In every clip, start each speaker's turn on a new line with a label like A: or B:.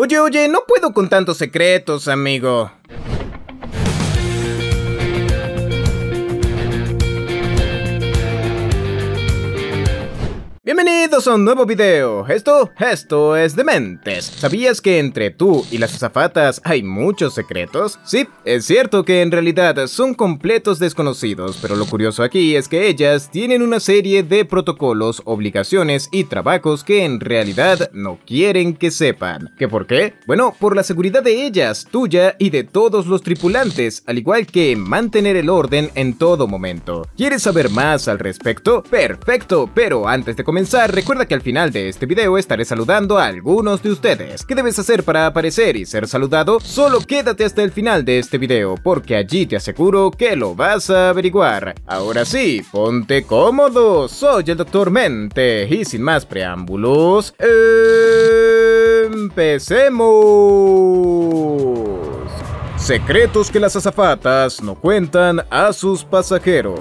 A: Oye, oye, no puedo con tantos secretos, amigo. Bienvenidos a un nuevo video, esto, esto es Dementes ¿Sabías que entre tú y las azafatas hay muchos secretos? Sí, es cierto que en realidad son completos desconocidos Pero lo curioso aquí es que ellas tienen una serie de protocolos, obligaciones y trabajos que en realidad no quieren que sepan ¿Qué por qué? Bueno, por la seguridad de ellas, tuya y de todos los tripulantes Al igual que mantener el orden en todo momento ¿Quieres saber más al respecto? Perfecto, pero antes de comenzar recuerda que al final de este video estaré saludando a algunos de ustedes. ¿Qué debes hacer para aparecer y ser saludado? Solo quédate hasta el final de este video, porque allí te aseguro que lo vas a averiguar. Ahora sí, ponte cómodo, soy el Doctor Mente, y sin más preámbulos, empecemos. Secretos que las azafatas no cuentan a sus pasajeros.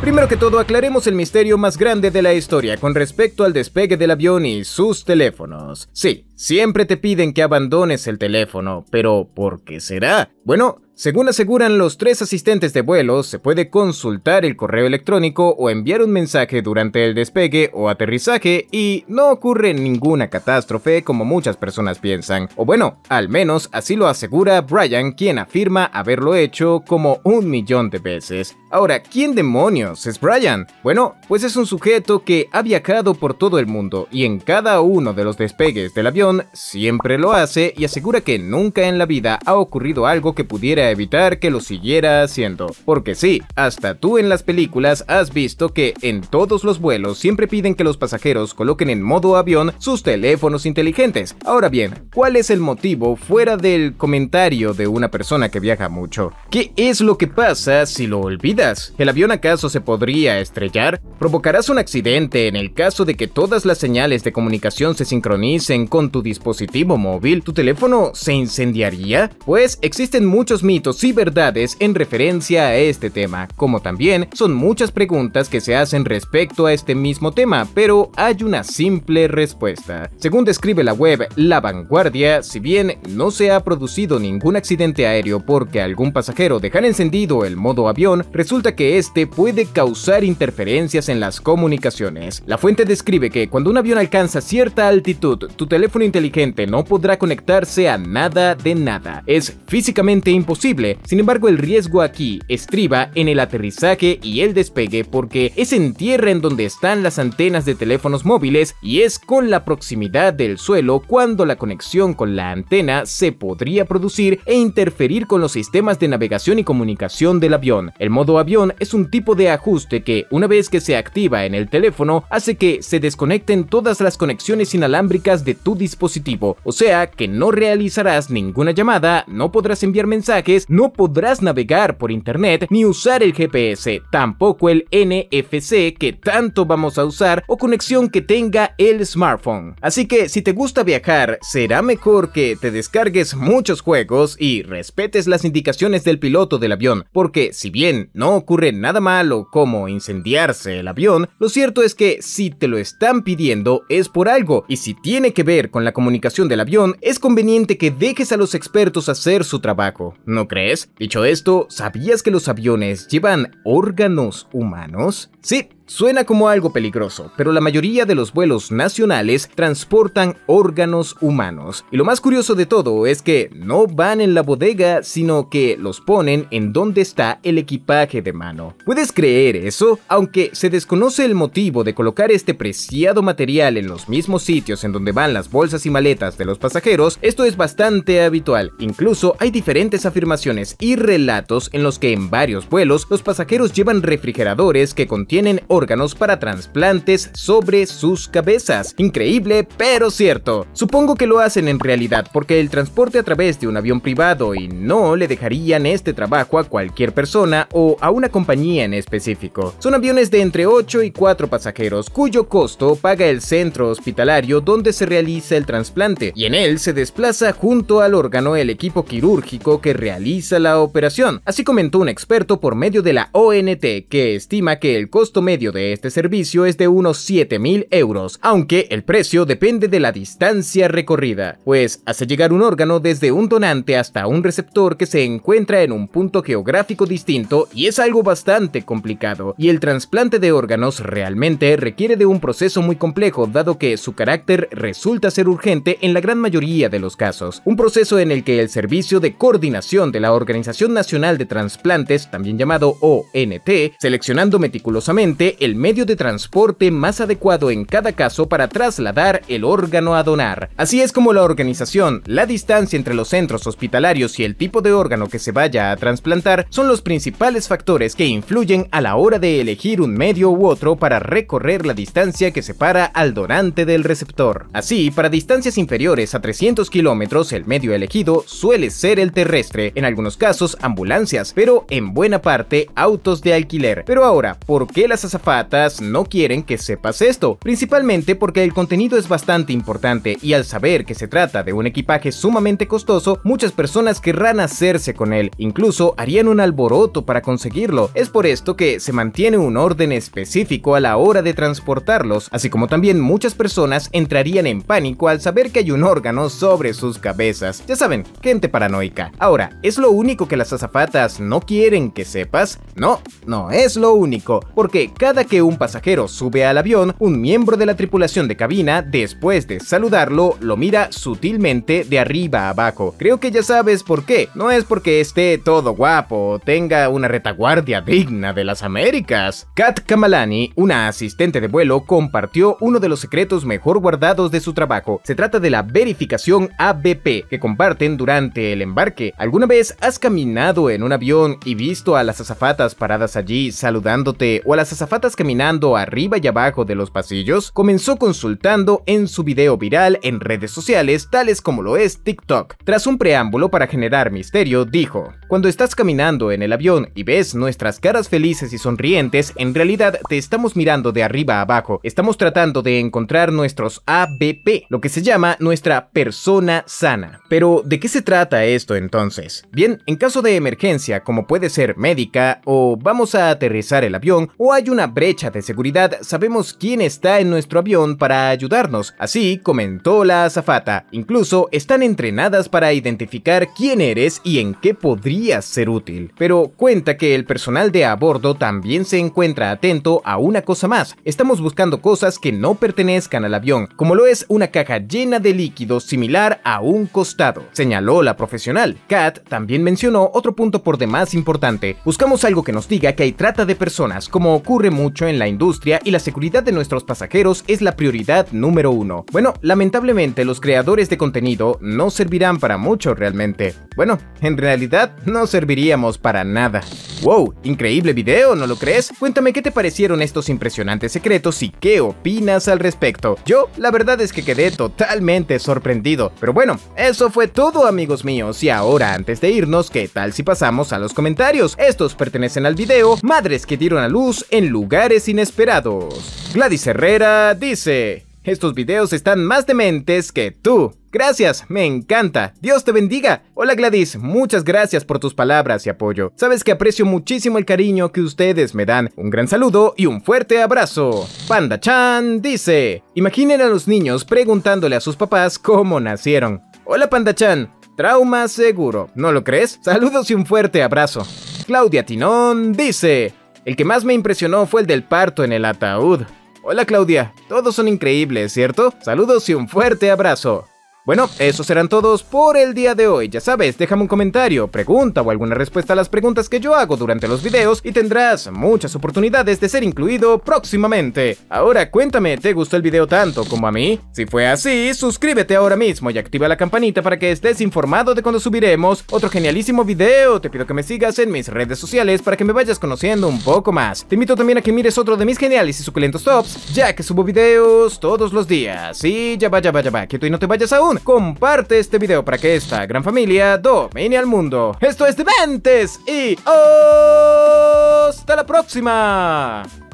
A: Primero que todo, aclaremos el misterio más grande de la historia con respecto al despegue del avión y sus teléfonos. Sí, siempre te piden que abandones el teléfono, pero ¿por qué será? Bueno, según aseguran los tres asistentes de vuelo, se puede consultar el correo electrónico o enviar un mensaje durante el despegue o aterrizaje y no ocurre ninguna catástrofe como muchas personas piensan. O bueno, al menos así lo asegura Brian, quien afirma haberlo hecho como un millón de veces. Ahora, ¿quién demonios es Brian? Bueno, pues es un sujeto que ha viajado por todo el mundo y en cada uno de los despegues del avión siempre lo hace y asegura que nunca en la vida ha ocurrido algo que pudiera evitar que lo siguiera haciendo. Porque sí, hasta tú en las películas has visto que en todos los vuelos siempre piden que los pasajeros coloquen en modo avión sus teléfonos inteligentes. Ahora bien, ¿cuál es el motivo fuera del comentario de una persona que viaja mucho? ¿Qué es lo que pasa si lo olvidas? ¿El avión acaso se podría estrellar? ¿Provocarás un accidente en el caso de que todas las señales de comunicación se sincronicen con tu dispositivo móvil? ¿Tu teléfono se incendiaría? Pues existen muchos y verdades en referencia a este tema, como también son muchas preguntas que se hacen respecto a este mismo tema, pero hay una simple respuesta. Según describe la web La Vanguardia, si bien no se ha producido ningún accidente aéreo porque algún pasajero dejara encendido el modo avión, resulta que este puede causar interferencias en las comunicaciones. La fuente describe que cuando un avión alcanza cierta altitud, tu teléfono inteligente no podrá conectarse a nada de nada. Es físicamente imposible sin embargo, el riesgo aquí estriba en el aterrizaje y el despegue porque es en tierra en donde están las antenas de teléfonos móviles y es con la proximidad del suelo cuando la conexión con la antena se podría producir e interferir con los sistemas de navegación y comunicación del avión. El modo avión es un tipo de ajuste que, una vez que se activa en el teléfono, hace que se desconecten todas las conexiones inalámbricas de tu dispositivo, o sea que no realizarás ninguna llamada, no podrás enviar mensajes no podrás navegar por internet ni usar el GPS, tampoco el NFC que tanto vamos a usar o conexión que tenga el smartphone. Así que si te gusta viajar, será mejor que te descargues muchos juegos y respetes las indicaciones del piloto del avión, porque si bien no ocurre nada malo como incendiarse el avión, lo cierto es que si te lo están pidiendo es por algo, y si tiene que ver con la comunicación del avión, es conveniente que dejes a los expertos hacer su trabajo. No crees? Dicho esto, ¿sabías que los aviones llevan órganos humanos? Sí, Suena como algo peligroso, pero la mayoría de los vuelos nacionales transportan órganos humanos. Y lo más curioso de todo es que no van en la bodega, sino que los ponen en donde está el equipaje de mano. ¿Puedes creer eso? Aunque se desconoce el motivo de colocar este preciado material en los mismos sitios en donde van las bolsas y maletas de los pasajeros, esto es bastante habitual. Incluso hay diferentes afirmaciones y relatos en los que en varios vuelos los pasajeros llevan refrigeradores que contienen órganos órganos para trasplantes sobre sus cabezas. Increíble, pero cierto. Supongo que lo hacen en realidad porque el transporte a través de un avión privado y no le dejarían este trabajo a cualquier persona o a una compañía en específico. Son aviones de entre 8 y 4 pasajeros cuyo costo paga el centro hospitalario donde se realiza el trasplante y en él se desplaza junto al órgano el equipo quirúrgico que realiza la operación. Así comentó un experto por medio de la ONT que estima que el costo medio de este servicio es de unos 7.000 euros, aunque el precio depende de la distancia recorrida, pues hace llegar un órgano desde un donante hasta un receptor que se encuentra en un punto geográfico distinto y es algo bastante complicado, y el trasplante de órganos realmente requiere de un proceso muy complejo dado que su carácter resulta ser urgente en la gran mayoría de los casos, un proceso en el que el Servicio de Coordinación de la Organización Nacional de Transplantes, también llamado ONT, seleccionando meticulosamente el medio de transporte más adecuado en cada caso para trasladar el órgano a donar. Así es como la organización, la distancia entre los centros hospitalarios y el tipo de órgano que se vaya a trasplantar son los principales factores que influyen a la hora de elegir un medio u otro para recorrer la distancia que separa al donante del receptor. Así, para distancias inferiores a 300 kilómetros, el medio elegido suele ser el terrestre, en algunos casos ambulancias, pero en buena parte autos de alquiler. Pero ahora, ¿por qué las azafatas azafatas no quieren que sepas esto, principalmente porque el contenido es bastante importante y al saber que se trata de un equipaje sumamente costoso, muchas personas querrán hacerse con él, incluso harían un alboroto para conseguirlo. Es por esto que se mantiene un orden específico a la hora de transportarlos, así como también muchas personas entrarían en pánico al saber que hay un órgano sobre sus cabezas. Ya saben, gente paranoica. Ahora, ¿es lo único que las azafatas no quieren que sepas? No, no es lo único, porque cada que un pasajero sube al avión, un miembro de la tripulación de cabina, después de saludarlo, lo mira sutilmente de arriba abajo. Creo que ya sabes por qué. No es porque esté todo guapo o tenga una retaguardia digna de las Américas. Kat Kamalani, una asistente de vuelo, compartió uno de los secretos mejor guardados de su trabajo. Se trata de la verificación ABP que comparten durante el embarque. ¿Alguna vez has caminado en un avión y visto a las azafatas paradas allí saludándote o a las azafatas caminando arriba y abajo de los pasillos, comenzó consultando en su video viral en redes sociales tales como lo es TikTok. Tras un preámbulo para generar misterio, dijo, Cuando estás caminando en el avión y ves nuestras caras felices y sonrientes, en realidad te estamos mirando de arriba a abajo, estamos tratando de encontrar nuestros ABP, lo que se llama nuestra persona sana. Pero, ¿de qué se trata esto entonces? Bien, en caso de emergencia, como puede ser médica o vamos a aterrizar el avión o hay una brecha de seguridad sabemos quién está en nuestro avión para ayudarnos, así comentó la azafata. Incluso están entrenadas para identificar quién eres y en qué podrías ser útil. Pero cuenta que el personal de a bordo también se encuentra atento a una cosa más. Estamos buscando cosas que no pertenezcan al avión, como lo es una caja llena de líquidos similar a un costado, señaló la profesional. Kat también mencionó otro punto por demás importante. Buscamos algo que nos diga que hay trata de personas, como ocurre mucho en la industria y la seguridad de nuestros pasajeros es la prioridad número uno. Bueno, lamentablemente los creadores de contenido no servirán para mucho realmente. Bueno, en realidad no serviríamos para nada. ¡Wow! Increíble video, ¿no lo crees? Cuéntame qué te parecieron estos impresionantes secretos y qué opinas al respecto. Yo, la verdad es que quedé totalmente sorprendido. Pero bueno, eso fue todo amigos míos y ahora antes de irnos, ¿qué tal si pasamos a los comentarios? Estos pertenecen al video Madres que dieron a luz en lugar lugares inesperados. Gladys Herrera dice, estos videos están más dementes que tú. Gracias, me encanta. Dios te bendiga. Hola Gladys, muchas gracias por tus palabras y apoyo. Sabes que aprecio muchísimo el cariño que ustedes me dan. Un gran saludo y un fuerte abrazo. Panda Chan dice, imaginen a los niños preguntándole a sus papás cómo nacieron. Hola Panda Chan, trauma seguro, ¿no lo crees? Saludos y un fuerte abrazo. Claudia Tinón dice, el que más me impresionó fue el del parto en el ataúd. Hola Claudia, todos son increíbles, ¿cierto? Saludos y un fuerte abrazo. Bueno, esos serán todos por el día de hoy. Ya sabes, déjame un comentario, pregunta o alguna respuesta a las preguntas que yo hago durante los videos y tendrás muchas oportunidades de ser incluido próximamente. Ahora cuéntame, ¿te gustó el video tanto como a mí? Si fue así, suscríbete ahora mismo y activa la campanita para que estés informado de cuando subiremos otro genialísimo video. Te pido que me sigas en mis redes sociales para que me vayas conociendo un poco más. Te invito también a que mires otro de mis geniales y suculentos tops, ya que subo videos todos los días. Y ya va, ya va, ya va, quieto y no te vayas aún comparte este video para que esta gran familia domine al mundo. Esto es Dementes y hasta la próxima.